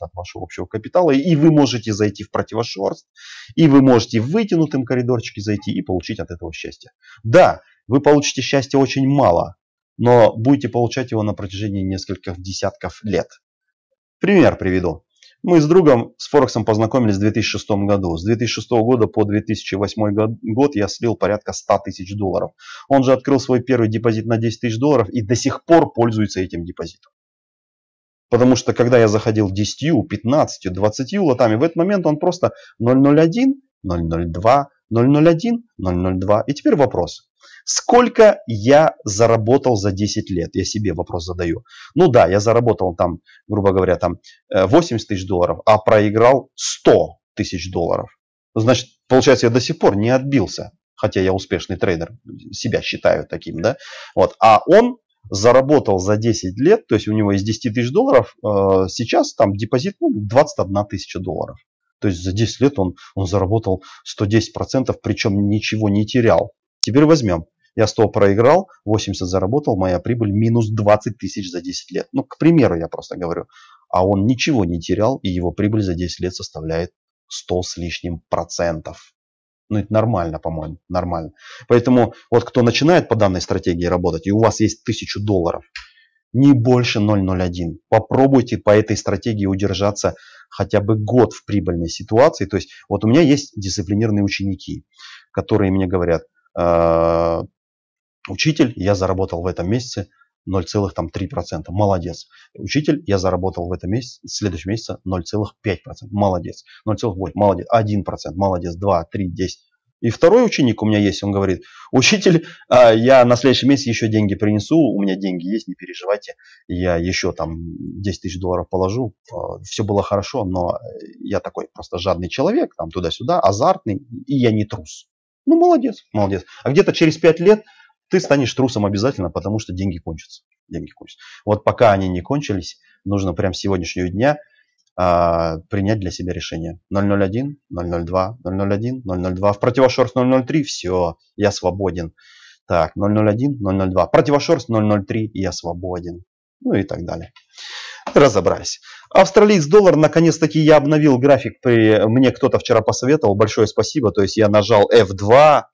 от вашего общего капитала. И вы можете зайти в противошорст, и вы можете в вытянутом коридорчике зайти и получить от этого счастье. Да, вы получите счастье очень мало, но будете получать его на протяжении нескольких десятков лет. Пример приведу. Мы с другом, с Форексом познакомились в 2006 году. С 2006 года по 2008 год я слил порядка 100 тысяч долларов. Он же открыл свой первый депозит на 10 тысяч долларов и до сих пор пользуется этим депозитом. Потому что когда я заходил 10, 15, 20 лотами, в этот момент он просто 001, 002, 001, 002. И теперь вопрос. Сколько я заработал за 10 лет? Я себе вопрос задаю. Ну да, я заработал там, грубо говоря, там 80 э, тысяч долларов, а проиграл 100 тысяч долларов. Значит, получается, я до сих пор не отбился, хотя я успешный трейдер, себя считаю таким, да. Вот. А он заработал за 10 лет, то есть у него из 10 тысяч долларов э, сейчас там депозит ну, 21 тысяча долларов. То есть за 10 лет он, он заработал 110%, причем ничего не терял. Теперь возьмем я 100 проиграл, 80 заработал, моя прибыль минус 20 тысяч за 10 лет. Ну, к примеру, я просто говорю. А он ничего не терял, и его прибыль за 10 лет составляет 100 с лишним процентов. Ну, это нормально, по-моему, нормально. Поэтому вот кто начинает по данной стратегии работать, и у вас есть 1000 долларов, не больше 0,01. Попробуйте по этой стратегии удержаться хотя бы год в прибыльной ситуации. То есть вот у меня есть дисциплинированные ученики, которые мне говорят, «Э, Учитель, я заработал в этом месяце 0,3%. Молодец. Учитель, я заработал в этом месяце, в следующем месяце 0,5%. Молодец. 0,8%. Молодец. 1%. Молодец. 2, 3, 10. И второй ученик у меня есть, он говорит, учитель, а, я на следующий месяц еще деньги принесу, у меня деньги есть, не переживайте, я еще там 10 тысяч долларов положу, а, все было хорошо, но я такой просто жадный человек, там туда-сюда, азартный, и я не трус. Ну, молодец, молодец. А где-то через 5 лет ты станешь трусом обязательно, потому что деньги кончатся. Деньги кончатся. Вот пока они не кончились, нужно прям с сегодняшнего дня а, принять для себя решение. 001, 002, 001, 002. В противошерсть 003, все, я свободен. Так, 001, 002. Противошерсть 003, я свободен. Ну и так далее. Разобрались. Австралийский доллар, наконец-таки я обновил график. При... Мне кто-то вчера посоветовал. Большое спасибо. То есть я нажал F2,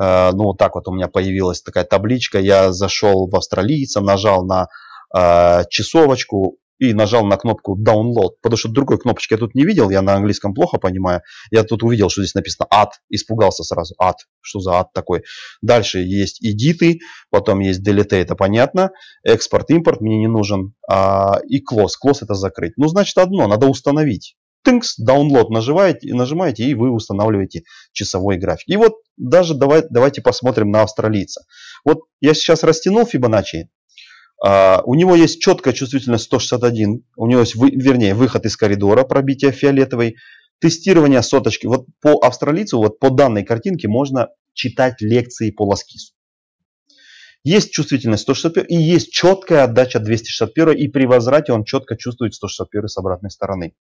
Э, ну, вот так вот у меня появилась такая табличка. Я зашел в австралийца, нажал на э, часовочку и нажал на кнопку download, потому что другой кнопочки я тут не видел, я на английском плохо понимаю. Я тут увидел, что здесь написано ад, испугался сразу, ад, что за ад такой. Дальше есть edit, потом есть delete, это понятно, экспорт, импорт мне не нужен, а, и close, close это закрыть. Ну, значит, одно, надо установить тынкс, download нажимаете, нажимаете и вы устанавливаете часовой график. И вот даже давай, давайте посмотрим на австралийца. Вот я сейчас растянул Fibonacci. А, у него есть четкая чувствительность 161. У него есть, вы, вернее, выход из коридора, пробитие фиолетовой. Тестирование соточки. Вот по австралийцу, вот по данной картинке можно читать лекции по ласкису. Есть чувствительность 161 и есть четкая отдача 261 и при возврате он четко чувствует 161 с обратной стороны.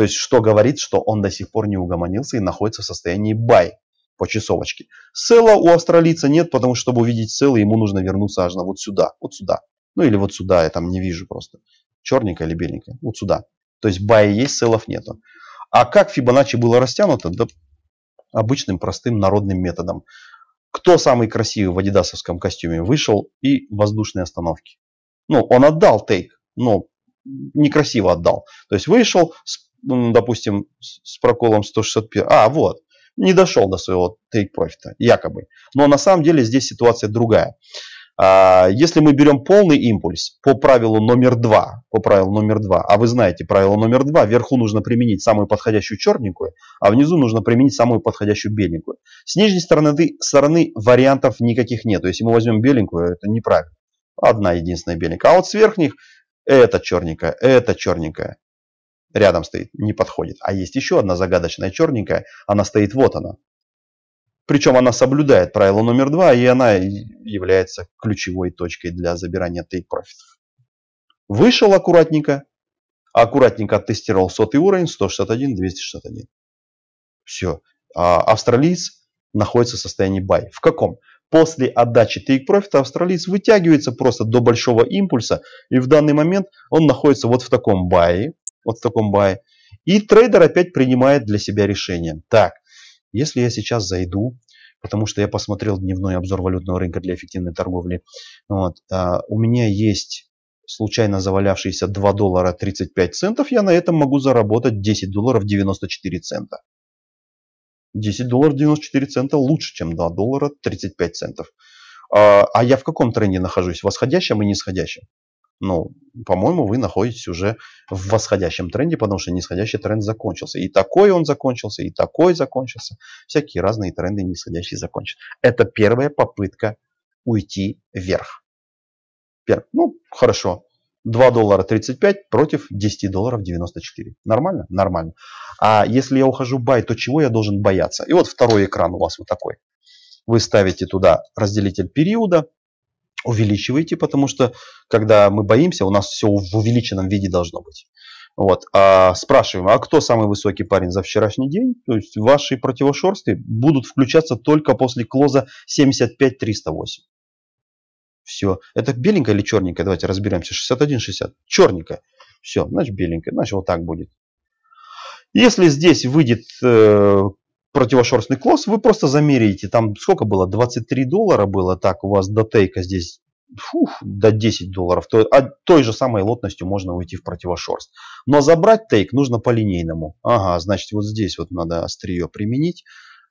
То есть, что говорит, что он до сих пор не угомонился и находится в состоянии бай по часовочке. Села у австралийца нет, потому что, чтобы увидеть села, ему нужно вернуться аж на вот сюда, вот сюда. Ну или вот сюда, я там не вижу просто. Черненькая или беленькая, вот сюда. То есть бай, есть, селов нету. А как Фибоначчи было растянуто? Да обычным простым народным методом. Кто самый красивый в адидасовском костюме вышел и воздушные остановки. Ну, он отдал тейк, но некрасиво отдал. То есть вышел, ну, ну, допустим, с проколом 165. А, вот, не дошел до своего тейк-профита, якобы. Но на самом деле здесь ситуация другая. А, если мы берем полный импульс по правилу номер два, по правилу номер два, а вы знаете правило номер два, вверху нужно применить самую подходящую черненькую, а внизу нужно применить самую подходящую беленькую. С нижней стороны, стороны вариантов никаких нет. Если мы возьмем беленькую, это неправильно. Одна единственная беленькая. А вот с верхних это черненькая, это черненькая рядом стоит, не подходит. А есть еще одна загадочная черненькая, она стоит вот она. Причем она соблюдает правило номер два, и она является ключевой точкой для забирания тейк-профитов. Вышел аккуратненько, аккуратненько оттестировал сотый уровень, 161, 261. Все. А австралиец находится в состоянии бай. В каком? После отдачи тейк профита австралиец вытягивается просто до большого импульса, и в данный момент он находится вот в таком бае, вот в таком бае. И трейдер опять принимает для себя решение. Так, если я сейчас зайду, потому что я посмотрел дневной обзор валютного рынка для эффективной торговли, вот, а у меня есть случайно завалявшиеся 2 доллара 35 центов, я на этом могу заработать 10 долларов 94 цента. 10 долларов 94 цента лучше, чем 2 доллара 35 центов. А, а я в каком тренде нахожусь? Восходящем и нисходящем? ну, по-моему, вы находитесь уже в восходящем тренде, потому что нисходящий тренд закончился. И такой он закончился, и такой закончился. Всякие разные тренды нисходящие закончатся. Это первая попытка уйти вверх. Пер... Ну, хорошо. 2 доллара 35 против 10 долларов 94. Нормально? Нормально. А если я ухожу бай, то чего я должен бояться? И вот второй экран у вас вот такой. Вы ставите туда разделитель периода, увеличивайте, потому что когда мы боимся, у нас все в увеличенном виде должно быть. Вот. А спрашиваем, а кто самый высокий парень за вчерашний день? То есть ваши противошерсты будут включаться только после клоза 75-308. Все. Это беленькая или черненькая? Давайте разберемся. 61-60. Черненькая. Все, значит беленькая. Значит вот так будет. Если здесь выйдет э, противошерстный клосс, вы просто замеряете. Там сколько было? 23 доллара было. Так, у вас до тейка здесь фух, до 10 долларов. То, а той же самой лотностью можно уйти в противошерст. Но забрать тейк нужно по линейному. Ага, значит вот здесь вот надо острие применить.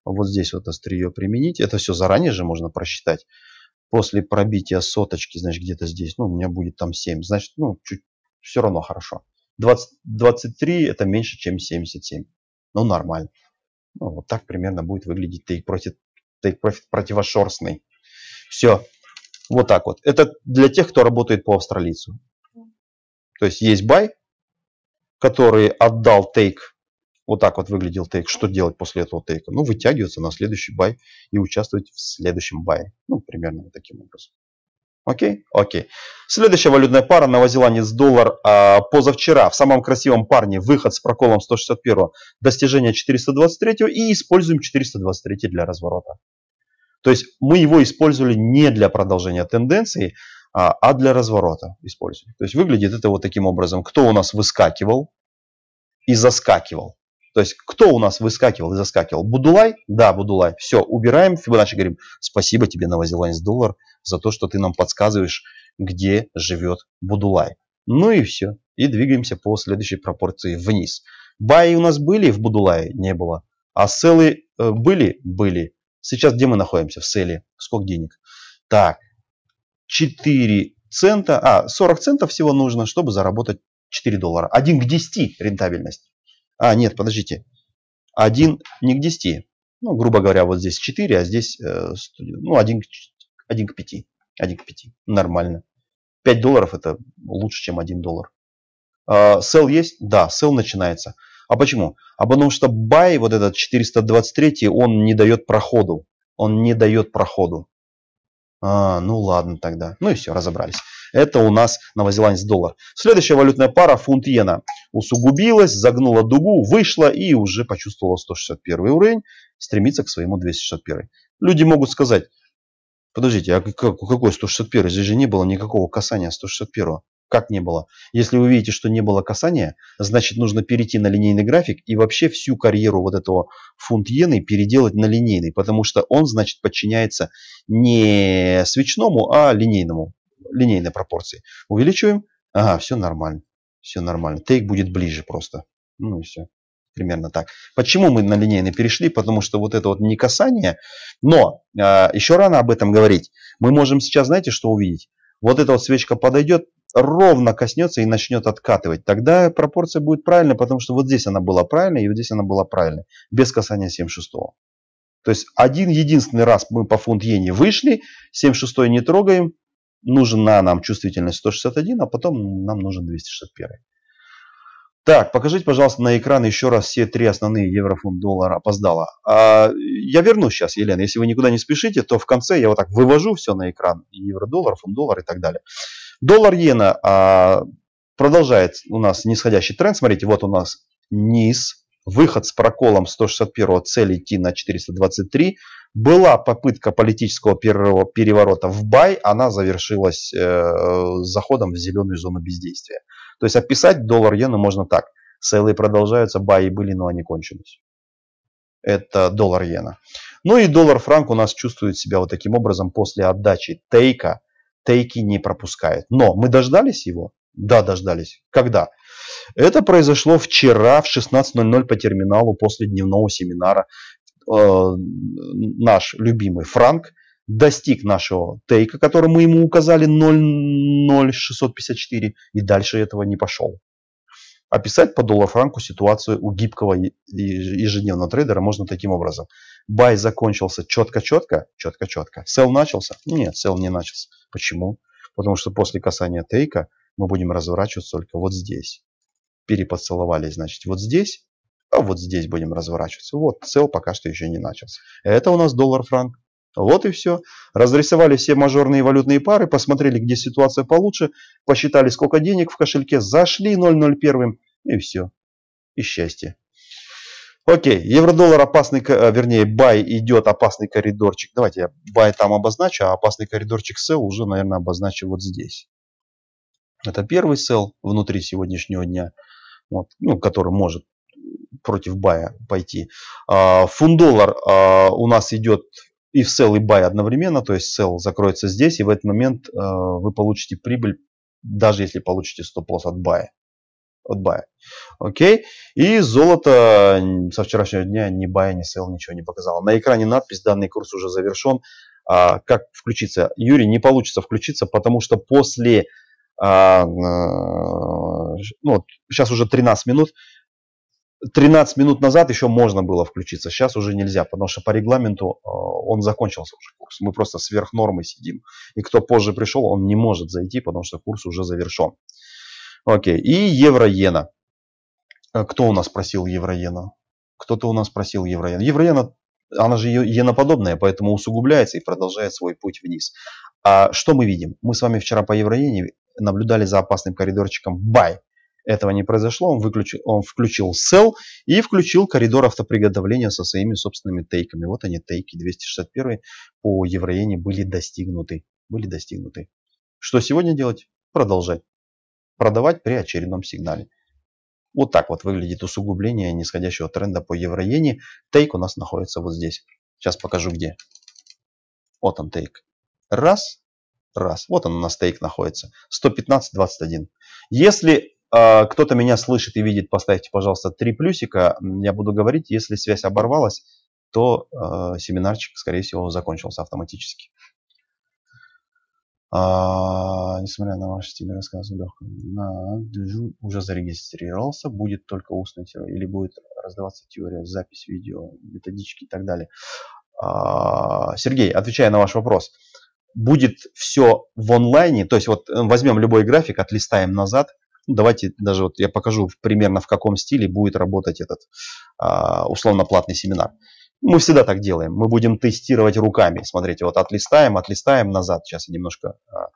Вот здесь вот острие применить. Это все заранее же можно просчитать. После пробития соточки, значит, где-то здесь, ну, у меня будет там 7. Значит, ну, чуть, все равно хорошо. 20, 23 это меньше, чем 77. Ну, нормально. Ну, вот так примерно будет выглядеть Take Profit, Take Profit противошерстный. Все. Вот так вот. Это для тех, кто работает по австралийцу. То есть есть buy, который отдал take. Вот так вот выглядел тейк. Что делать после этого тейка? Ну, вытягиваться на следующий бай и участвовать в следующем бае. Ну, примерно вот таким образом. Окей? Окей. Следующая валютная пара новозеландец доллар а, позавчера в самом красивом парне выход с проколом 161, достижение 423 и используем 423 для разворота. То есть мы его использовали не для продолжения тенденции, а, а для разворота используем. То есть выглядит это вот таким образом. Кто у нас выскакивал и заскакивал? То есть кто у нас выскакивал и заскакивал? Будулай? Да, Будулай. Все, убираем Фибоначчи, говорим, спасибо тебе, новозеландец доллар, за то, что ты нам подсказываешь, где живет Будулай. Ну и все. И двигаемся по следующей пропорции вниз. Баи у нас были в Будулае? Не было. А селы э, были? Были. Сейчас где мы находимся? В селе. Сколько денег? Так, 4 цента, а, 40 центов всего нужно, чтобы заработать 4 доллара. 1 к 10 рентабельность. А, нет, подождите. 1 не к 10. Ну, грубо говоря, вот здесь 4, а здесь э, ну, 1, 1 к 5. 1 к 5. Нормально. 5 долларов это лучше, чем 1 доллар. Сел а, есть? Да, сел начинается. А почему? А потому что buy, вот этот 423, он не дает проходу. Он не дает проходу. А, ну ладно тогда. Ну и все, разобрались. Это у нас новозеландец доллар. Следующая валютная пара фунт иена усугубилась, загнула дугу, вышла и уже почувствовала 161 уровень, стремится к своему 261. Люди могут сказать, подождите, а какой 161? Здесь же не было никакого касания 161. Как не было? Если вы видите, что не было касания, значит нужно перейти на линейный график и вообще всю карьеру вот этого фунт иены переделать на линейный, потому что он, значит, подчиняется не свечному, а линейному, линейной пропорции. Увеличиваем, ага, все нормально все нормально. Тейк будет ближе просто. Ну и все. Примерно так. Почему мы на линейный перешли? Потому что вот это вот не касание. Но э, а, еще рано об этом говорить. Мы можем сейчас, знаете, что увидеть? Вот эта вот свечка подойдет, ровно коснется и начнет откатывать. Тогда пропорция будет правильная, потому что вот здесь она была правильная, и вот здесь она была правильная Без касания 76. То есть один единственный раз мы по фунт иене вышли, 76 не трогаем, нужна нам чувствительность 161, а потом нам нужен 261. Так, покажите, пожалуйста, на экран еще раз все три основные еврофунт доллар опоздала. А, я вернусь сейчас, Елена. Если вы никуда не спешите, то в конце я вот так вывожу все на экран. Евро-доллар, фунт-доллар и так далее. Доллар-иена а, продолжает у нас нисходящий тренд. Смотрите, вот у нас низ выход с проколом 161 цель идти на 423. Была попытка политического переворота в бай, она завершилась э, заходом в зеленую зону бездействия. То есть описать доллар иену можно так. Сейлы продолжаются, баи были, но они кончились. Это доллар иена. Ну и доллар франк у нас чувствует себя вот таким образом после отдачи тейка. Тейки не пропускает. Но мы дождались его? Да, дождались. Когда? Это произошло вчера в 16.00 по терминалу после дневного семинара. Э, наш любимый Франк достиг нашего тейка, который мы ему указали 00654 и дальше этого не пошел. Описать по доллар-франку ситуацию у гибкого ежедневного трейдера можно таким образом. Бай закончился четко-четко, четко-четко. Сел начался? Нет, сел не начался. Почему? Потому что после касания тейка мы будем разворачиваться только вот здесь перепоцеловались, значит, вот здесь, а вот здесь будем разворачиваться. Вот, цел пока что еще не начался. Это у нас доллар-франк. Вот и все. Разрисовали все мажорные валютные пары, посмотрели, где ситуация получше, посчитали, сколько денег в кошельке, зашли 0,01 и все. И счастье. Окей, евро-доллар опасный, э, вернее, бай идет, опасный коридорчик. Давайте я бай там обозначу, а опасный коридорчик sell уже, наверное, обозначу вот здесь. Это первый сел внутри сегодняшнего дня вот, ну, который может против бая пойти. А, Фунт-доллар а, у нас идет и в sell, и buy одновременно, то есть sell закроется здесь, и в этот момент а, вы получите прибыль, даже если получите стоп-лосс от бая, От бая. Окей? И золото со вчерашнего дня ни бая, ни sell ничего не показало. На экране надпись «Данный курс уже завершен». Как включиться? Юрий, не получится включиться, потому что после ну, вот, сейчас уже 13 минут. 13 минут назад еще можно было включиться, сейчас уже нельзя, потому что по регламенту э, он закончился уже курс. Мы просто сверх нормы сидим. И кто позже пришел, он не может зайти, потому что курс уже завершен. Окей, и евро-иена. Э, кто у нас просил евро-иена? Кто-то у нас просил евро-иена. Евро-иена, она же еноподобная, поэтому усугубляется и продолжает свой путь вниз. А что мы видим? Мы с вами вчера по евро наблюдали за опасным коридорчиком бай. Этого не произошло, он, выключил, он включил sell и включил коридор автоприготовления со своими собственными тейками. Вот они, тейки 261 по евроене были достигнуты. Были достигнуты. Что сегодня делать? Продолжать. Продавать при очередном сигнале. Вот так вот выглядит усугубление нисходящего тренда по евроене. Тейк у нас находится вот здесь. Сейчас покажу где. Вот он тейк. Раз, раз. Вот он у нас тейк находится. 115.21. Если а, кто-то меня слышит и видит, поставьте, пожалуйста, три плюсика. Я буду говорить, если связь оборвалась, то э, семинарчик, скорее всего, закончился автоматически. А, несмотря на ваши стиль рассказы, легко. На, уже зарегистрировался, будет только устный или будет раздаваться теория, запись видео, методички и так далее. А, Сергей, отвечая на ваш вопрос, будет все в онлайне, то есть вот э, возьмем любой график, отлистаем назад – Давайте даже вот я покажу примерно в каком стиле будет работать этот а, условно-платный семинар. Мы всегда так делаем. Мы будем тестировать руками. Смотрите, вот отлистаем, отлистаем назад. Сейчас я немножко а,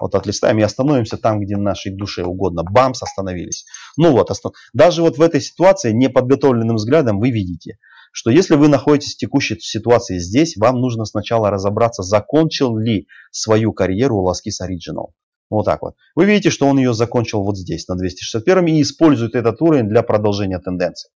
вот отлистаем и остановимся там, где нашей душе угодно. Бамс, остановились. Ну вот, даже вот в этой ситуации неподготовленным взглядом вы видите, что если вы находитесь в текущей ситуации здесь, вам нужно сначала разобраться, закончил ли свою карьеру Ласкис Original. Вот так вот. Вы видите, что он ее закончил вот здесь, на 261 и использует этот уровень для продолжения тенденции.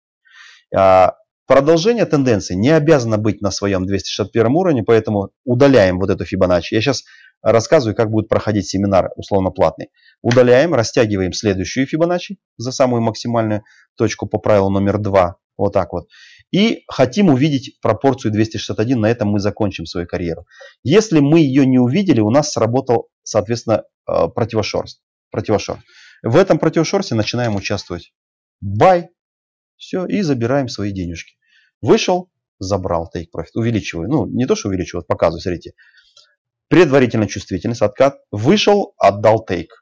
А, продолжение тенденции не обязано быть на своем 261 уровне, поэтому удаляем вот эту Фибоначчи. Я сейчас рассказываю, как будет проходить семинар условно платный. Удаляем, растягиваем следующую Фибоначчи за самую максимальную точку по правилу номер 2. Вот так вот. И хотим увидеть пропорцию 261, на этом мы закончим свою карьеру. Если мы ее не увидели, у нас сработал, соответственно, противошорт. Э, противошорт. В этом противошорте начинаем участвовать. Бай, все, и забираем свои денежки. Вышел, забрал take profit, увеличиваю. Ну, не то, что увеличиваю, показываю, смотрите. Предварительная чувствительность, откат. Вышел, отдал take.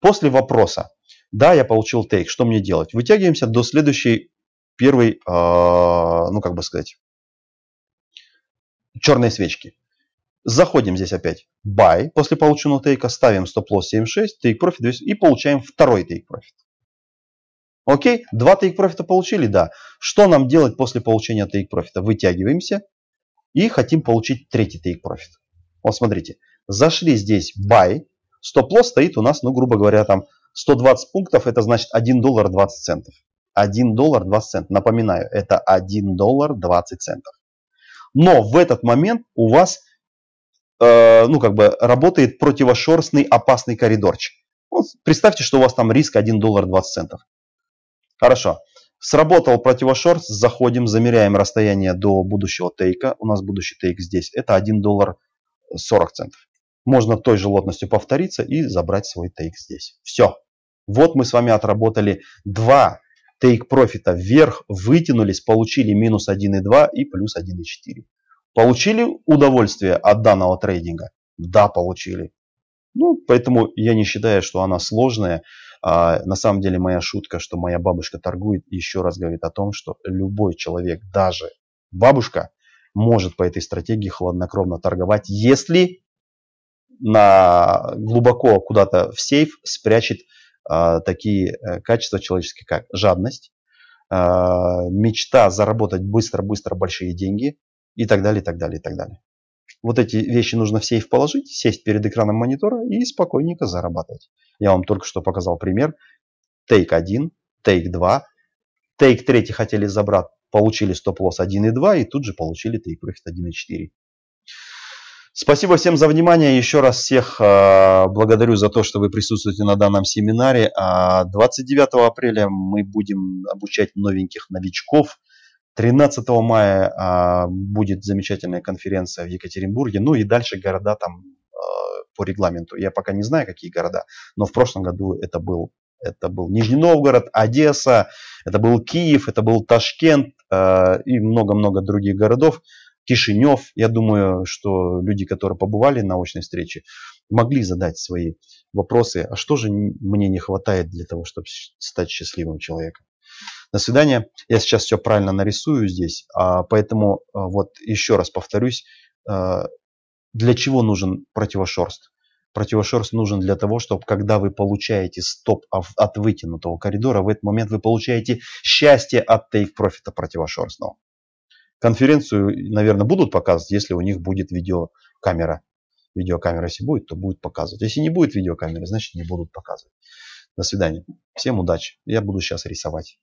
После вопроса. Да, я получил тейк, что мне делать? Вытягиваемся до следующей первой, а, ну как бы сказать, черной свечки. Заходим здесь опять buy после полученного тейка, ставим стоп-лосс 7.6, тейк профит и получаем второй тейк профит. Окей, два тейк профита получили, да. Что нам делать после получения тейк профита? Вытягиваемся и хотим получить третий тейк профит. Вот смотрите, зашли здесь buy, стоп-лосс стоит у нас, ну грубо говоря, там 120 пунктов, это значит 1 доллар 20 центов. 1 доллар 20 центов. Напоминаю, это 1 доллар 20 центов. Но в этот момент у вас э, ну, как бы работает противошерстный опасный коридорчик. Вот представьте, что у вас там риск 1 доллар 20 центов. Хорошо. Сработал противошорт, заходим, замеряем расстояние до будущего тейка. У нас будущий тейк здесь. Это 1 доллар 40 центов. Можно той же лотностью повториться и забрать свой тейк здесь. Все. Вот мы с вами отработали два тейк профита вверх, вытянулись, получили минус 1,2 и плюс 1,4. Получили удовольствие от данного трейдинга? Да, получили. Ну, поэтому я не считаю, что она сложная. А, на самом деле моя шутка, что моя бабушка торгует, еще раз говорит о том, что любой человек, даже бабушка, может по этой стратегии хладнокровно торговать, если на глубоко куда-то в сейф спрячет а, такие э, качества человеческие, как жадность, а, мечта заработать быстро-быстро большие деньги и так далее, и так далее, и так далее. Вот эти вещи нужно в сейф положить, сесть перед экраном монитора и спокойненько зарабатывать. Я вам только что показал пример. Тейк 1, тейк 2, тейк 3 хотели забрать, получили стоп-лосс 1,2 и тут же получили тейк-профит 1,4. Спасибо всем за внимание. Еще раз всех а, благодарю за то, что вы присутствуете на данном семинаре. 29 а, апреля мы будем обучать новеньких новичков. 13 мая а, будет замечательная конференция в Екатеринбурге. Ну и дальше города там по регламенту. Я пока не знаю, какие города, но в прошлом году это был, это был Нижний Новгород, Одесса, это был Киев, это был Ташкент и много-много других городов. Кишинев. Я думаю, что люди, которые побывали на очной встрече, могли задать свои вопросы. А что же мне не хватает для того, чтобы стать счастливым человеком? До свидания. Я сейчас все правильно нарисую здесь, а поэтому э, вот еще раз повторюсь, э, для чего нужен противошерст? Противошерст нужен для того, чтобы когда вы получаете стоп от вытянутого коридора, в этот момент вы получаете счастье от тейк-профита противошерстного. Конференцию, наверное, будут показывать, если у них будет видеокамера. Видеокамера, если будет, то будет показывать. Если не будет видеокамеры, значит не будут показывать. До свидания. Всем удачи. Я буду сейчас рисовать.